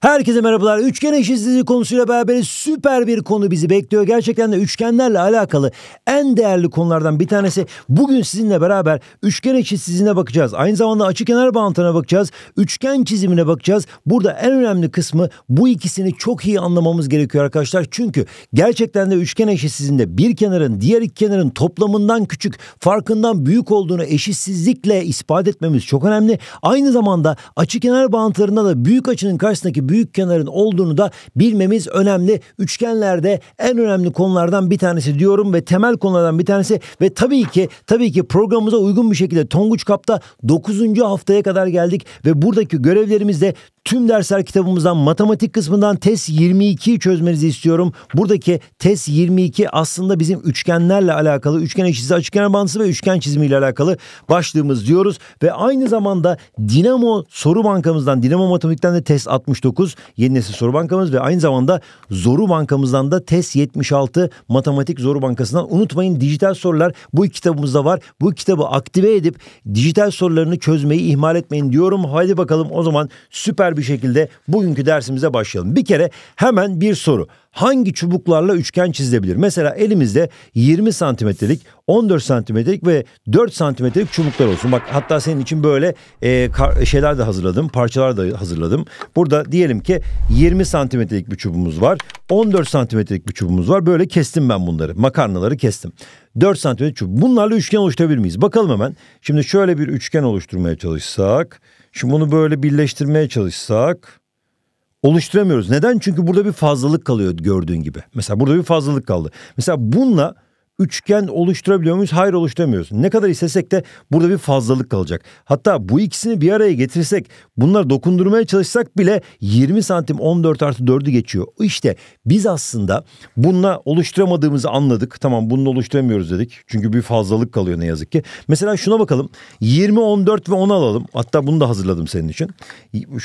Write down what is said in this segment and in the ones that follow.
Herkese merhabalar. Üçgen eşitsizliği konusuyla beraber süper bir konu bizi bekliyor. Gerçekten de üçgenlerle alakalı en değerli konulardan bir tanesi. Bugün sizinle beraber üçgen eşitsizliğine bakacağız. Aynı zamanda açı kenar bağıntına bakacağız. Üçgen çizimine bakacağız. Burada en önemli kısmı bu ikisini çok iyi anlamamız gerekiyor arkadaşlar. Çünkü gerçekten de üçgen eşitsizliğinde bir kenarın diğer iki kenarın toplamından küçük, farkından büyük olduğunu eşitsizlikle ispat etmemiz çok önemli. Aynı zamanda açı kenar bağıntılarında da büyük açının karşısındaki büyük kenarın olduğunu da bilmemiz önemli. Üçgenlerde en önemli konulardan bir tanesi diyorum ve temel konulardan bir tanesi ve tabii ki tabii ki programımıza uygun bir şekilde Tonguç Kap'ta 9. haftaya kadar geldik ve buradaki görevlerimiz de Tüm dersler kitabımızdan matematik kısmından test 22'yi çözmenizi istiyorum. Buradaki test 22 aslında bizim üçgenlerle alakalı. Üçgen eşitliği, açıkkenar bağıntısı ve üçgen çizimiyle alakalı başlığımız diyoruz. Ve aynı zamanda Dinamo soru bankamızdan, Dinamo Matematik'ten de test 69 yeni nesil soru bankamız ve aynı zamanda Zoru bankamızdan da test 76 matematik zoru bankasından unutmayın dijital sorular bu kitabımızda var. Bu kitabı aktive edip dijital sorularını çözmeyi ihmal etmeyin diyorum. Haydi bakalım o zaman süper bir şekilde bugünkü dersimize başlayalım. Bir kere hemen bir soru. Hangi çubuklarla üçgen çizilebilir? Mesela elimizde 20 santimetrelik, 14 santimetrelik ve 4 santimetrelik çubuklar olsun. Bak hatta senin için böyle e, şeyler de hazırladım, parçalar da hazırladım. Burada diyelim ki 20 santimetrelik bir çubuğumuz var, 14 santimetrelik bir çubuğumuz var. Böyle kestim ben bunları, makarnaları kestim. 4 santimetrelik çubuk. Bunlarla üçgen oluşturabilir miyiz? Bakalım hemen. Şimdi şöyle bir üçgen oluşturmaya çalışsak... Şimdi bunu böyle birleştirmeye çalışsak oluşturamıyoruz. Neden? Çünkü burada bir fazlalık kalıyor gördüğün gibi. Mesela burada bir fazlalık kaldı. Mesela bununla üçgen oluşturabiliyor muyuz? Hayır oluşturamıyoruz. Ne kadar istesek de burada bir fazlalık kalacak. Hatta bu ikisini bir araya getirsek bunlar dokundurmaya çalışsak bile 20 santim 14 artı 4'ü geçiyor. İşte biz aslında bununla oluşturamadığımızı anladık. Tamam bunu oluşturamıyoruz dedik. Çünkü bir fazlalık kalıyor ne yazık ki. Mesela şuna bakalım. 20, 14 ve 10 alalım. Hatta bunu da hazırladım senin için.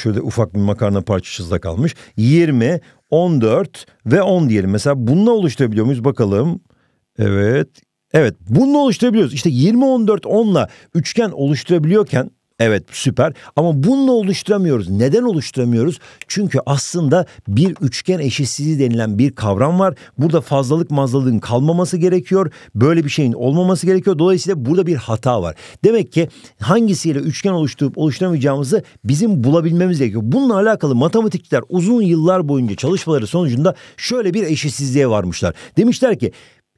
Şöyle ufak bir makarna parçası da kalmış. 20, 14 ve 10 diyelim. Mesela bununla oluşturabiliyor muyuz bakalım. Evet. Evet bunu oluşturabiliyoruz. İşte 20 14 onla üçgen oluşturabiliyorken Evet süper ama bununla oluşturamıyoruz. Neden oluşturamıyoruz? Çünkü aslında bir üçgen eşitsizliği denilen bir kavram var. Burada fazlalık mazlalığın kalmaması gerekiyor. Böyle bir şeyin olmaması gerekiyor. Dolayısıyla burada bir hata var. Demek ki hangisiyle üçgen oluşturup oluşturamayacağımızı bizim bulabilmemiz gerekiyor. Bununla alakalı matematikçiler uzun yıllar boyunca çalışmaları sonucunda şöyle bir eşitsizliğe varmışlar. Demişler ki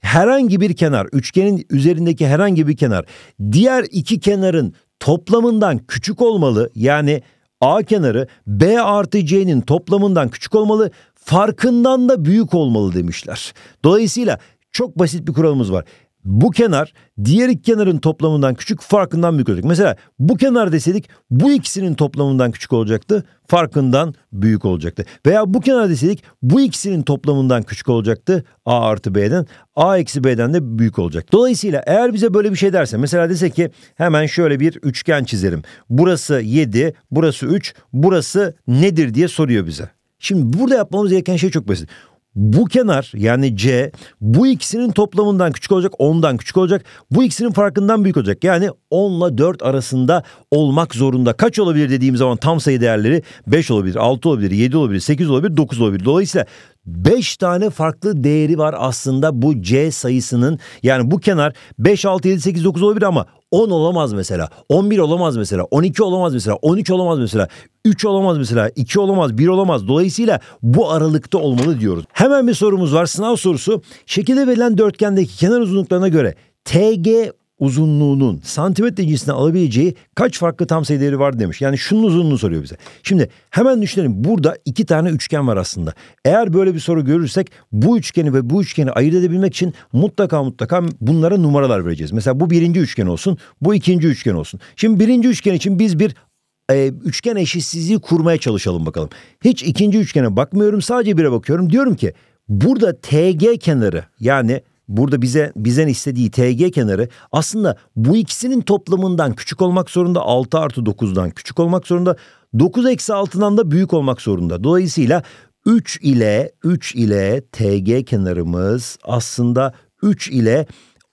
herhangi bir kenar, üçgenin üzerindeki herhangi bir kenar diğer iki kenarın toplamından küçük olmalı. Yani A kenarı B artı C'nin toplamından küçük olmalı, farkından da büyük olmalı demişler. Dolayısıyla çok basit bir kuralımız var bu kenar diğer iki kenarın toplamından küçük farkından büyük olacak. Mesela bu kenar deseydik bu ikisinin toplamından küçük olacaktı farkından büyük olacaktı. Veya bu kenar deseydik bu ikisinin toplamından küçük olacaktı a artı b'den a eksi b'den de büyük olacak. Dolayısıyla eğer bize böyle bir şey derse mesela dese ki hemen şöyle bir üçgen çizerim. Burası 7 burası 3 burası nedir diye soruyor bize. Şimdi burada yapmamız gereken şey çok basit bu kenar yani C bu ikisinin toplamından küçük olacak 10'dan küçük olacak bu ikisinin farkından büyük olacak. Yani 10 ile 4 arasında olmak zorunda. Kaç olabilir dediğim zaman tam sayı değerleri 5 olabilir 6 olabilir 7 olabilir 8 olabilir 9 olabilir. Dolayısıyla 5 tane farklı değeri var aslında bu C sayısının. Yani bu kenar 5, 6, 7, 8, 9 olabilir ama 10 olamaz mesela. 11 olamaz mesela. 12 olamaz mesela. 13 olamaz mesela. 3 olamaz mesela. 2 olamaz. 1 olamaz. Dolayısıyla bu aralıkta olmalı diyoruz. Hemen bir sorumuz var. Sınav sorusu. Şekilde verilen dörtgendeki kenar uzunluklarına göre TG uzunluğunun santimetre cinsine alabileceği kaç farklı tam sayı var demiş. Yani şunun uzunluğunu soruyor bize. Şimdi hemen düşünelim burada iki tane üçgen var aslında. Eğer böyle bir soru görürsek bu üçgeni ve bu üçgeni ayırt edebilmek için mutlaka mutlaka bunlara numaralar vereceğiz. Mesela bu birinci üçgen olsun bu ikinci üçgen olsun. Şimdi birinci üçgen için biz bir e, üçgen eşitsizliği kurmaya çalışalım bakalım. Hiç ikinci üçgene bakmıyorum sadece bire bakıyorum. Diyorum ki burada TG kenarı yani burada bize bizden istediği TG kenarı aslında bu ikisinin toplamından küçük olmak zorunda 6 artı 9'dan küçük olmak zorunda 9 eksi 6'dan da büyük olmak zorunda. Dolayısıyla 3 ile 3 ile TG kenarımız aslında 3 ile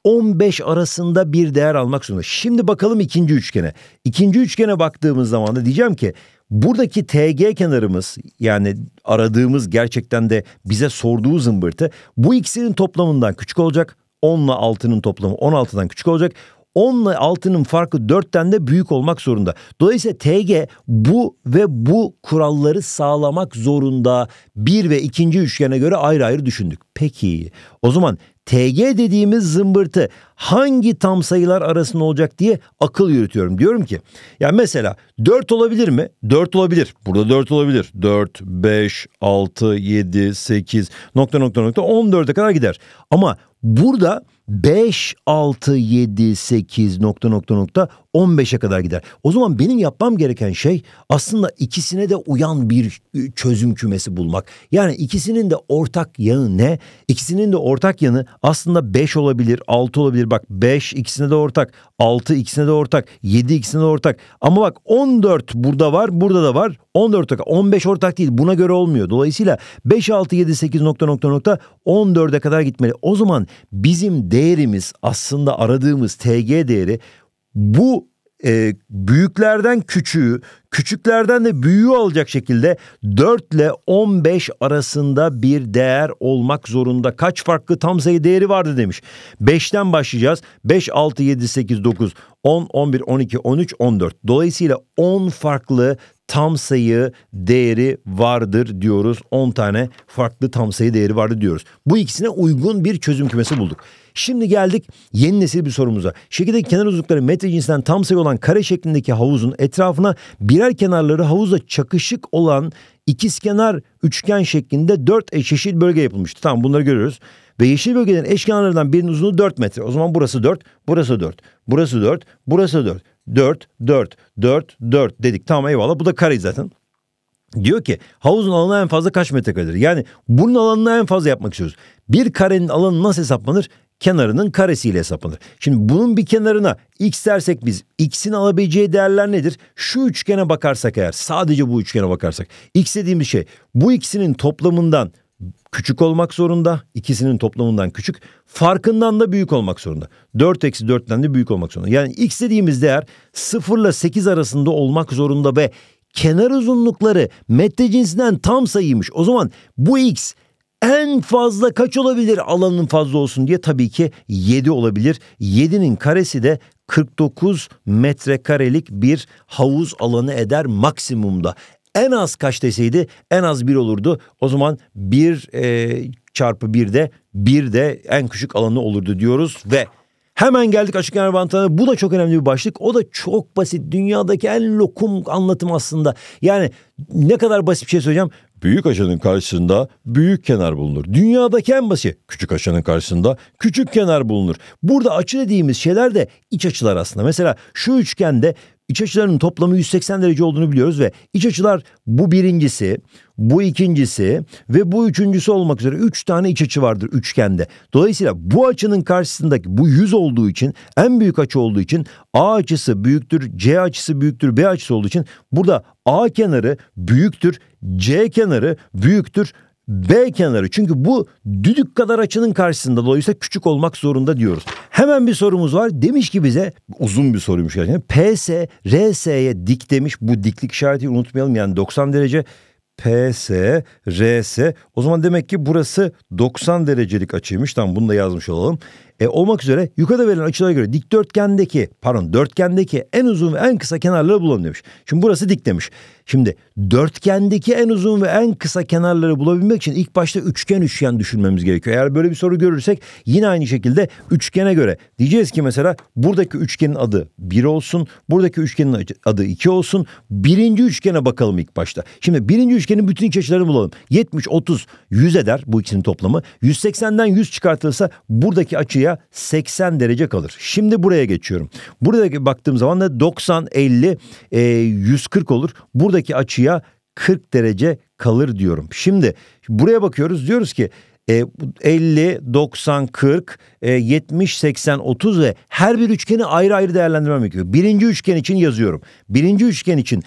15 arasında bir değer almak zorunda. Şimdi bakalım ikinci üçgene. İkinci üçgene baktığımız zaman da diyeceğim ki Buradaki TG kenarımız yani aradığımız gerçekten de bize sorduğu zımbırtı bu ikisinin toplamından küçük olacak. 10 ile 6'nın toplamı 16'dan küçük olacak. 10 ile 6'nın farkı 4'ten de büyük olmak zorunda. Dolayısıyla TG bu ve bu kuralları sağlamak zorunda. Bir ve ikinci üçgene göre ayrı ayrı düşündük. Peki o zaman TG dediğimiz zımbırtı hangi tam sayılar arasında olacak diye akıl yürütüyorum. Diyorum ki ya mesela 4 olabilir mi? 4 olabilir. Burada 4 olabilir. 4, 5, 6, 7, 8 nokta nokta nokta 14'e kadar gider. Ama Burada 5, 6, 7, 8 nokta nokta nokta 15'e kadar gider. O zaman benim yapmam gereken şey aslında ikisine de uyan bir ıı, çözüm kümesi bulmak. Yani ikisinin de ortak yanı ne? İkisinin de ortak yanı aslında 5 olabilir, 6 olabilir. Bak 5 ikisine de ortak, 6 ikisine de ortak, 7 ikisine de ortak. Ama bak 14 burada var, burada da var. 14 ortak, 15 ortak değil. Buna göre olmuyor. Dolayısıyla 5, 6, 7, 8 nokta nokta nokta 14'e kadar gitmeli. O zaman bizim değerimiz aslında aradığımız TG değeri bu e, büyüklerden küçüğü, küçüklerden de büyüğü alacak şekilde 4 ile 15 arasında bir değer olmak zorunda. Kaç farklı tam sayı değeri vardı demiş. 5'ten başlayacağız. 5, 6, 7, 8, 9, 10, 11, 12, 13, 14. Dolayısıyla 10 farklı tam sayı değeri vardır diyoruz. 10 tane farklı tam sayı değeri vardır diyoruz. Bu ikisine uygun bir çözüm kümesi bulduk. Şimdi geldik yeni nesil bir sorumuza. Şekildeki kenar uzunlukları metre cinsinden tam sayı olan kare şeklindeki havuzun etrafına birer kenarları havuzla çakışık olan ikizkenar üçgen şeklinde dört eş eşit bölge yapılmıştı. Tamam bunları görüyoruz. Ve yeşil bölgelerin eşkenarlarından birinin uzunluğu 4 metre. O zaman burası 4, burası 4, burası 4, burası 4. 4, 4, 4, 4 dedik. Tamam eyvallah bu da kare zaten. Diyor ki havuzun alanı en fazla kaç metrekaredir? Yani bunun alanını en fazla yapmak istiyoruz. Bir karenin alanı nasıl hesaplanır? kenarının karesiyle hesaplanır. Şimdi bunun bir kenarına x dersek biz x'in alabileceği değerler nedir? Şu üçgene bakarsak eğer sadece bu üçgene bakarsak x dediğimiz şey bu ikisinin toplamından küçük olmak zorunda. ikisinin toplamından küçük. Farkından da büyük olmak zorunda. 4 eksi 4'ten de büyük olmak zorunda. Yani x dediğimiz değer 0 ile 8 arasında olmak zorunda ve kenar uzunlukları metre cinsinden tam sayıymış. O zaman bu x en fazla kaç olabilir alanın fazla olsun diye tabii ki 7 olabilir. 7'nin karesi de 49 metrekarelik bir havuz alanı eder maksimumda. En az kaç deseydi en az bir olurdu. O zaman bir e, çarpı bir de bir de en küçük alanı olurdu diyoruz ve Hemen geldik açık envanterine. Bu da çok önemli bir başlık. O da çok basit. Dünyadaki en lokum anlatım aslında. Yani ne kadar basit bir şey söyleyeceğim. Büyük aşanın karşısında büyük kenar bulunur. Dünyadaki en basit küçük aşanın karşısında küçük kenar bulunur. Burada açı dediğimiz şeyler de iç açılar aslında. Mesela şu üçgende iç açıların toplamı 180 derece olduğunu biliyoruz ve iç açılar bu birincisi, bu ikincisi ve bu üçüncüsü olmak üzere 3 üç tane iç açı vardır üçgende. Dolayısıyla bu açının karşısındaki bu 100 olduğu için en büyük açı olduğu için A açısı büyüktür, C açısı büyüktür, B açısı olduğu için burada A kenarı büyüktür, C kenarı büyüktür B kenarı. Çünkü bu düdük kadar açının karşısında dolayısıyla küçük olmak zorunda diyoruz. Hemen bir sorumuz var. Demiş ki bize uzun bir soruymuş gerçekten. PS, RS'ye dik demiş. Bu diklik işareti unutmayalım yani 90 derece. PS, RS. O zaman demek ki burası 90 derecelik açıymış. Tamam bunu da yazmış olalım e, olmak üzere yukarıda verilen açılara göre dikdörtgendeki pardon dörtgendeki en uzun ve en kısa kenarları bulalım demiş. Şimdi burası dik demiş. Şimdi dörtgendeki en uzun ve en kısa kenarları bulabilmek için ilk başta üçgen üçgen düşünmemiz gerekiyor. Eğer böyle bir soru görürsek yine aynı şekilde üçgene göre diyeceğiz ki mesela buradaki üçgenin adı 1 olsun. Buradaki üçgenin adı 2 olsun. Birinci üçgene bakalım ilk başta. Şimdi birinci üçgenin bütün iç açılarını bulalım. 70, 30, 100 eder bu ikisinin toplamı. 180'den 100 çıkartılırsa buradaki açıya buraya 80 derece kalır. Şimdi buraya geçiyorum. Buradaki baktığım zaman da 90, 50, 140 olur. Buradaki açıya 40 derece kalır diyorum. Şimdi buraya bakıyoruz diyoruz ki 50, 90, 40, 70, 80, 30 ve her bir üçgeni ayrı ayrı değerlendirmem gerekiyor. Birinci üçgen için yazıyorum. Birinci üçgen için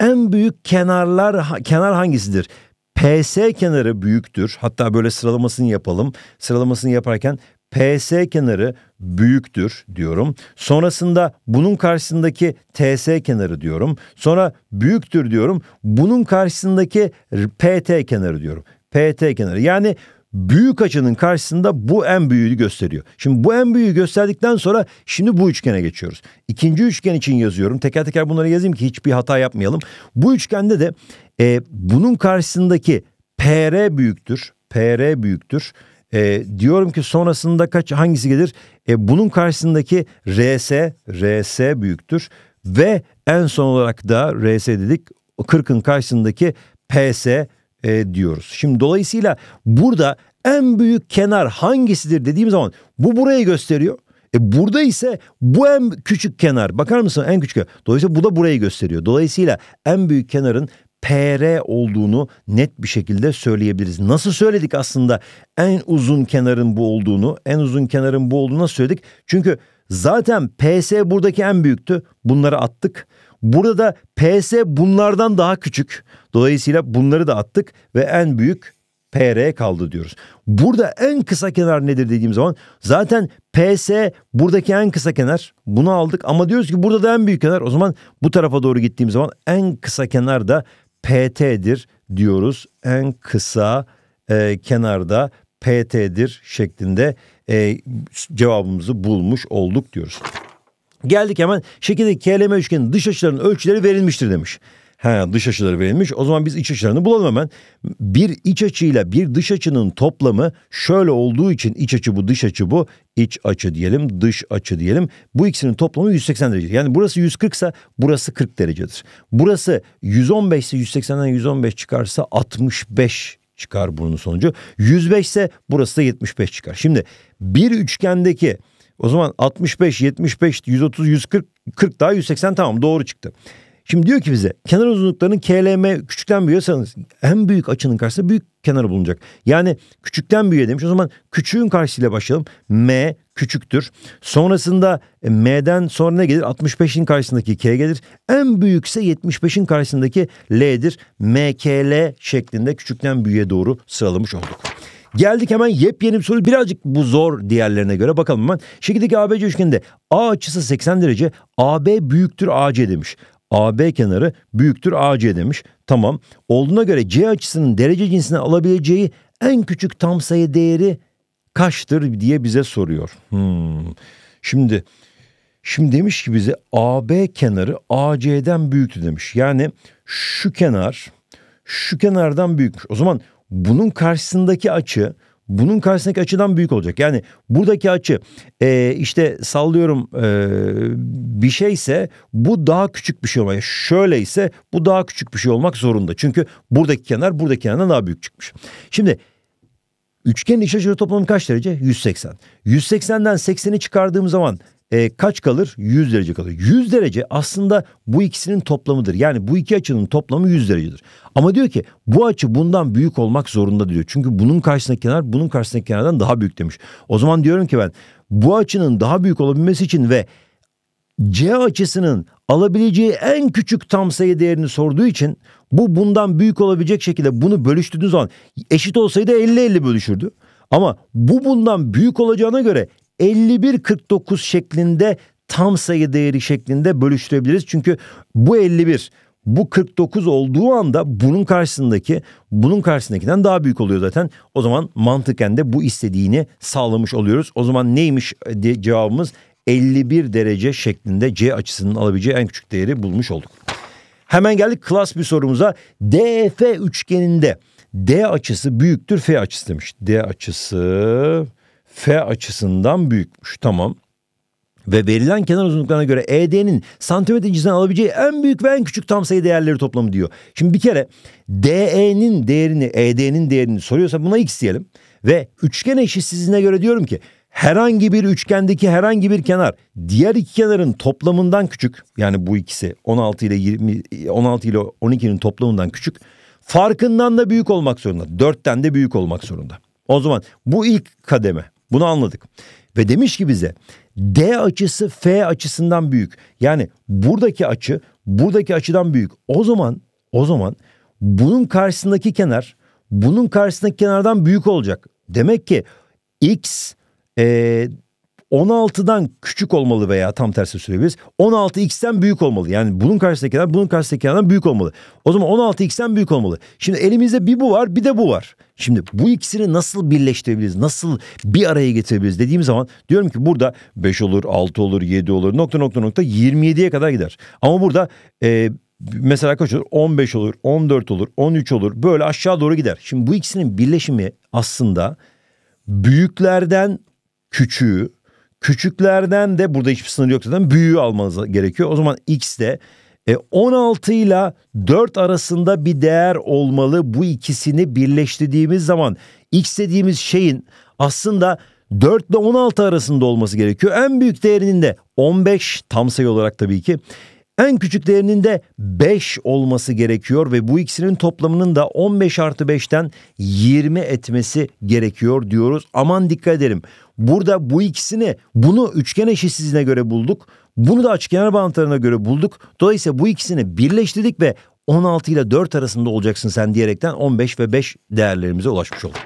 en büyük kenarlar kenar hangisidir? PS kenarı büyüktür. Hatta böyle sıralamasını yapalım. Sıralamasını yaparken PS kenarı büyüktür diyorum. Sonrasında bunun karşısındaki TS kenarı diyorum. Sonra büyüktür diyorum. Bunun karşısındaki PT kenarı diyorum. PT kenarı. Yani büyük açının karşısında bu en büyüğü gösteriyor. Şimdi bu en büyüğü gösterdikten sonra şimdi bu üçgene geçiyoruz. İkinci üçgen için yazıyorum. Teker teker bunları yazayım ki hiçbir hata yapmayalım. Bu üçgende de e, bunun karşısındaki PR büyüktür. PR büyüktür. E, diyorum ki sonrasında kaç hangisi gelir? E, bunun karşısındaki RS, RS büyüktür. Ve en son olarak da RS dedik 40'ın karşısındaki PS e, diyoruz. Şimdi dolayısıyla burada en büyük kenar hangisidir dediğim zaman bu burayı gösteriyor. E burada ise bu en küçük kenar. Bakar mısın en küçük kenar. Dolayısıyla bu da burayı gösteriyor. Dolayısıyla en büyük kenarın PR olduğunu net bir şekilde söyleyebiliriz. Nasıl söyledik aslında en uzun kenarın bu olduğunu, en uzun kenarın bu olduğunu nasıl söyledik? Çünkü zaten PS buradaki en büyüktü. Bunları attık. Burada da PS bunlardan daha küçük. Dolayısıyla bunları da attık ve en büyük PR kaldı diyoruz. Burada en kısa kenar nedir dediğim zaman zaten PS buradaki en kısa kenar. Bunu aldık ama diyoruz ki burada da en büyük kenar. O zaman bu tarafa doğru gittiğim zaman en kısa kenar da PT'dir diyoruz. En kısa e, kenarda PT'dir şeklinde e, cevabımızı bulmuş olduk diyoruz. Geldik hemen Şekilde KLM üçgenin dış açılarının ölçüleri verilmiştir demiş. He, dış açıları verilmiş. O zaman biz iç açılarını bulalım hemen. Bir iç açıyla bir dış açının toplamı şöyle olduğu için iç açı bu dış açı bu iç açı diyelim dış açı diyelim. Bu ikisinin toplamı 180 derece. Yani burası 140 ise burası 40 derecedir. Burası 115 ise 180'den 115 çıkarsa 65 çıkar bunun sonucu. 105 ise burası da 75 çıkar. Şimdi bir üçgendeki o zaman 65, 75, 130, 140, 40 daha 180 tamam doğru çıktı. Şimdi diyor ki bize kenar uzunluklarının KLM küçükten büyüyorsanız en büyük açının karşısında büyük kenarı bulunacak. Yani küçükten büyüyor demiş. O zaman küçüğün karşısıyla başlayalım. M küçüktür. Sonrasında e, M'den sonra ne gelir? 65'in karşısındaki K gelir. En büyükse 75'in karşısındaki L'dir. MKL şeklinde küçükten büyüğe doğru sıralamış olduk. Geldik hemen yepyeni bir soru. Birazcık bu zor diğerlerine göre. Bakalım hemen. Şekildeki ABC üçgeninde A açısı 80 derece. AB büyüktür AC demiş. AB kenarı büyüktür AC demiş. Tamam. Olduğuna göre C açısının derece cinsine alabileceği en küçük tam sayı değeri kaçtır diye bize soruyor. Hmm. Şimdi şimdi demiş ki bize AB kenarı AC'den büyüktü demiş. Yani şu kenar şu kenardan büyükmüş. O zaman bunun karşısındaki açı bunun karşısındaki açıdan büyük olacak. Yani buradaki açı e, işte sallıyorum e, bir şeyse bu daha küçük bir şey olmak. Şöyle ise bu daha küçük bir şey olmak zorunda. Çünkü buradaki kenar buradaki kenardan daha büyük çıkmış. Şimdi üçgenin iç açıları toplamı kaç derece? 180. 180'den 80'i çıkardığım zaman e, kaç kalır? 100 derece kalır. 100 derece aslında bu ikisinin toplamıdır. Yani bu iki açının toplamı 100 derecedir. Ama diyor ki bu açı bundan büyük olmak zorunda diyor. Çünkü bunun karşısındaki kenar bunun karşısındaki kenardan daha büyük demiş. O zaman diyorum ki ben bu açının daha büyük olabilmesi için ve C açısının alabileceği en küçük tam sayı değerini sorduğu için bu bundan büyük olabilecek şekilde bunu bölüştüğünüz zaman eşit olsaydı 50-50 bölüşürdü. Ama bu bundan büyük olacağına göre 51-49 şeklinde tam sayı değeri şeklinde bölüştürebiliriz. Çünkü bu 51 bu 49 olduğu anda bunun karşısındaki bunun karşısındakinden daha büyük oluyor zaten. O zaman mantıken de bu istediğini sağlamış oluyoruz. O zaman neymiş e, cevabımız 51 derece şeklinde C açısının alabileceği en küçük değeri bulmuş olduk. Hemen geldik klas bir sorumuza. DF üçgeninde D açısı büyüktür F açısı demiş. D açısı F açısından büyükmüş. Tamam. Ve verilen kenar uzunluklarına göre ED'nin santimetre cinsinden alabileceği en büyük ve en küçük tam sayı değerleri toplamı diyor. Şimdi bir kere DE'nin değerini, ED'nin değerini soruyorsa buna x diyelim. Ve üçgen eşitsizliğine göre diyorum ki herhangi bir üçgendeki herhangi bir kenar diğer iki kenarın toplamından küçük. Yani bu ikisi 16 ile 20 16 ile 12'nin toplamından küçük. Farkından da büyük olmak zorunda. dörtten de büyük olmak zorunda. O zaman bu ilk kademe. Bunu anladık. Ve demiş ki bize D açısı F açısından büyük. Yani buradaki açı buradaki açıdan büyük. O zaman o zaman bunun karşısındaki kenar bunun karşısındaki kenardan büyük olacak. Demek ki X e, 16'dan küçük olmalı veya tam tersi söyleyebiliriz. 16x'ten büyük olmalı. Yani bunun karşısındakinden bunun karşısındakinden büyük olmalı. O zaman 16x'ten büyük olmalı. Şimdi elimizde bir bu var bir de bu var. Şimdi bu ikisini nasıl birleştirebiliriz? Nasıl bir araya getirebiliriz dediğim zaman diyorum ki burada 5 olur, 6 olur, 7 olur, nokta nokta nokta 27'ye kadar gider. Ama burada e, mesela kaç olur? 15 olur, 14 olur, 13 olur. Böyle aşağı doğru gider. Şimdi bu ikisinin birleşimi aslında büyüklerden küçüğü Küçüklerden de burada hiçbir sınır yok zaten büyüğü almanız gerekiyor. O zaman X de e, 16 ile 4 arasında bir değer olmalı. Bu ikisini birleştirdiğimiz zaman X dediğimiz şeyin aslında 4 ile 16 arasında olması gerekiyor. En büyük değerinin de 15 tam sayı olarak tabii ki. En küçük değerinin de 5 olması gerekiyor ve bu ikisinin toplamının da 15 artı 5'ten 20 etmesi gerekiyor diyoruz. Aman dikkat edelim Burada bu ikisini bunu üçgen eşitsizliğine göre bulduk. Bunu da açık kenar bağıntılarına göre bulduk. Dolayısıyla bu ikisini birleştirdik ve 16 ile 4 arasında olacaksın sen diyerekten 15 ve 5 değerlerimize ulaşmış olduk.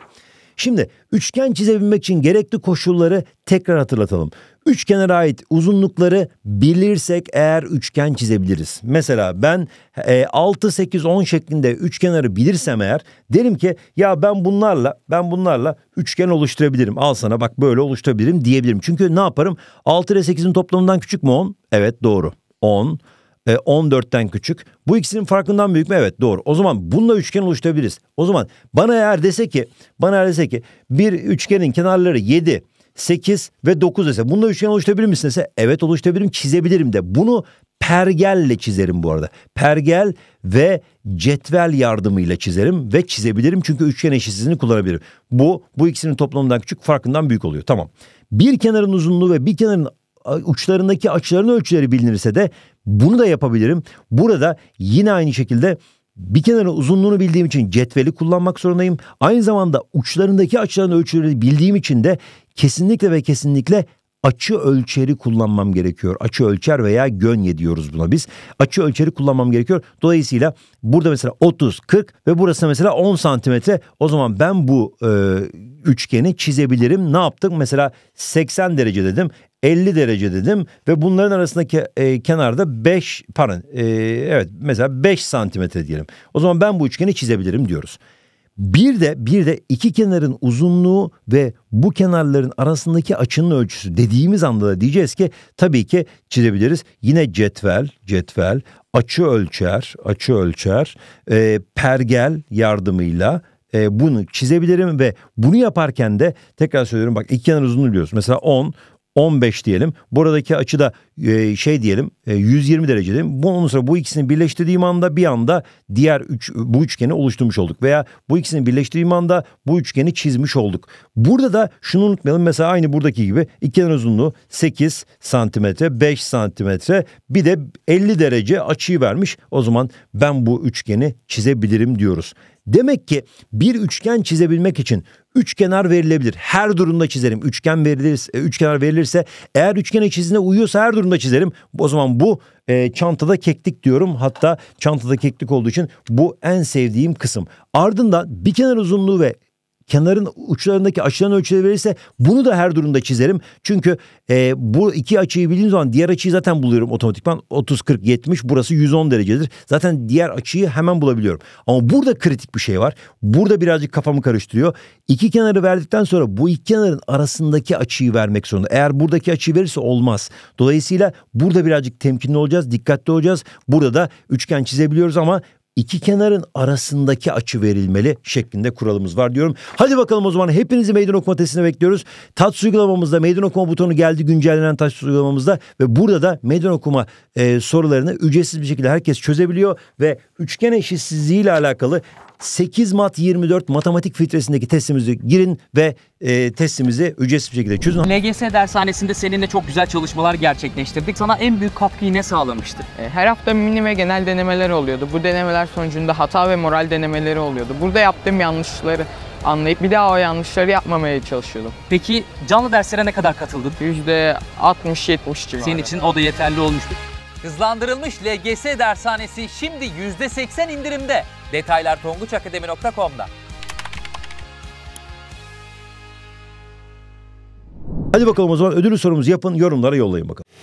Şimdi üçgen çizebilmek için gerekli koşulları tekrar hatırlatalım. Üç kenara ait uzunlukları bilirsek eğer üçgen çizebiliriz. Mesela ben e, 6 8 10 şeklinde kenarı bilirsem eğer derim ki ya ben bunlarla ben bunlarla üçgen oluşturabilirim. Al sana bak böyle oluşturabilirim diyebilirim. Çünkü ne yaparım? 6 ile 8'in toplamından küçük mü 10? Evet doğru. 10 e, 14'ten küçük. Bu ikisinin farkından büyük mü? Evet doğru. O zaman bununla üçgen oluşturabiliriz. O zaman bana eğer dese ki bana eğer dese ki bir üçgenin kenarları 7, 8 ve 9 dese bununla üçgen oluşturabilir misin dese evet oluşturabilirim çizebilirim de. Bunu pergelle çizerim bu arada. Pergel ve cetvel yardımıyla çizerim ve çizebilirim çünkü üçgen eşitsizliğini kullanabilirim. Bu bu ikisinin toplamından küçük farkından büyük oluyor. Tamam. Bir kenarın uzunluğu ve bir kenarın uçlarındaki açıların ölçüleri bilinirse de bunu da yapabilirim. Burada yine aynı şekilde bir kenarın uzunluğunu bildiğim için cetveli kullanmak zorundayım. Aynı zamanda uçlarındaki açıların ölçüleri bildiğim için de kesinlikle ve kesinlikle açı ölçeri kullanmam gerekiyor. Açı ölçer veya gönye diyoruz buna biz. Açı ölçeri kullanmam gerekiyor. Dolayısıyla burada mesela 30, 40 ve burası mesela 10 santimetre. O zaman ben bu e, üçgeni çizebilirim. Ne yaptık? Mesela 80 derece dedim. 50 derece dedim ve bunların arasındaki e, kenarda 5 pardon e, evet mesela 5 santimetre diyelim. O zaman ben bu üçgeni çizebilirim diyoruz. Bir de bir de iki kenarın uzunluğu ve bu kenarların arasındaki açının ölçüsü dediğimiz anda da diyeceğiz ki tabii ki çizebiliriz. Yine cetvel, cetvel, açı ölçer, açı ölçer, e, pergel yardımıyla e, bunu çizebilirim ve bunu yaparken de tekrar söylüyorum bak iki kenar uzunluğu biliyoruz. Mesela 10, 15 diyelim. Buradaki açıda e, şey diyelim e, 120 derece diyelim. Bunun sonra bu ikisini birleştirdiğim anda bir anda diğer üç, bu üçgeni oluşturmuş olduk. Veya bu ikisini birleştirdiğim anda bu üçgeni çizmiş olduk. Burada da şunu unutmayalım. Mesela aynı buradaki gibi iki kenar uzunluğu 8 santimetre, 5 santimetre bir de 50 derece açıyı vermiş. O zaman ben bu üçgeni çizebilirim diyoruz. Demek ki bir üçgen çizebilmek için üç kenar verilebilir. Her durumda çizerim. Üçgen verilirse, kenar verilirse eğer üçgen çizine uyuyorsa her durumda çizerim. O zaman bu e, çantada keklik diyorum. Hatta çantada keklik olduğu için bu en sevdiğim kısım. Ardından bir kenar uzunluğu ve kenarın uçlarındaki açılan ölçüleri verirse bunu da her durumda çizerim. Çünkü e, bu iki açıyı bildiğim zaman diğer açıyı zaten buluyorum otomatikman. 30, 40, 70 burası 110 derecedir. Zaten diğer açıyı hemen bulabiliyorum. Ama burada kritik bir şey var. Burada birazcık kafamı karıştırıyor. İki kenarı verdikten sonra bu iki kenarın arasındaki açıyı vermek zorunda. Eğer buradaki açıyı verirse olmaz. Dolayısıyla burada birazcık temkinli olacağız, dikkatli olacağız. Burada da üçgen çizebiliyoruz ama iki kenarın arasındaki açı verilmeli şeklinde kuralımız var diyorum. Hadi bakalım o zaman hepinizi meydan okuma testine bekliyoruz. Tats uygulamamızda meydan okuma butonu geldi güncellenen tats uygulamamızda ve burada da meydan okuma e, sorularını ücretsiz bir şekilde herkes çözebiliyor ve üçgen eşitsizliği ile alakalı 8 mat 24 matematik filtresindeki testimizi girin ve e, testimizi ücretsiz bir şekilde çözün. LGS dershanesinde seninle çok güzel çalışmalar gerçekleştirdik. Sana en büyük katkıyı ne sağlamıştı? E, her hafta mini ve genel denemeler oluyordu. Bu denemeler sonucunda hata ve moral denemeleri oluyordu. Burada yaptığım yanlışları anlayıp bir daha o yanlışları yapmamaya çalışıyordum. Peki canlı derslere ne kadar katıldın? %60-70 civarı. Senin için o da yeterli olmuştu. Hızlandırılmış LGS dershanesi şimdi %80 indirimde. Detaylar tonguçakademi.com'da. Hadi bakalım o zaman ödülü sorumuzu yapın, yorumlara yollayın bakalım.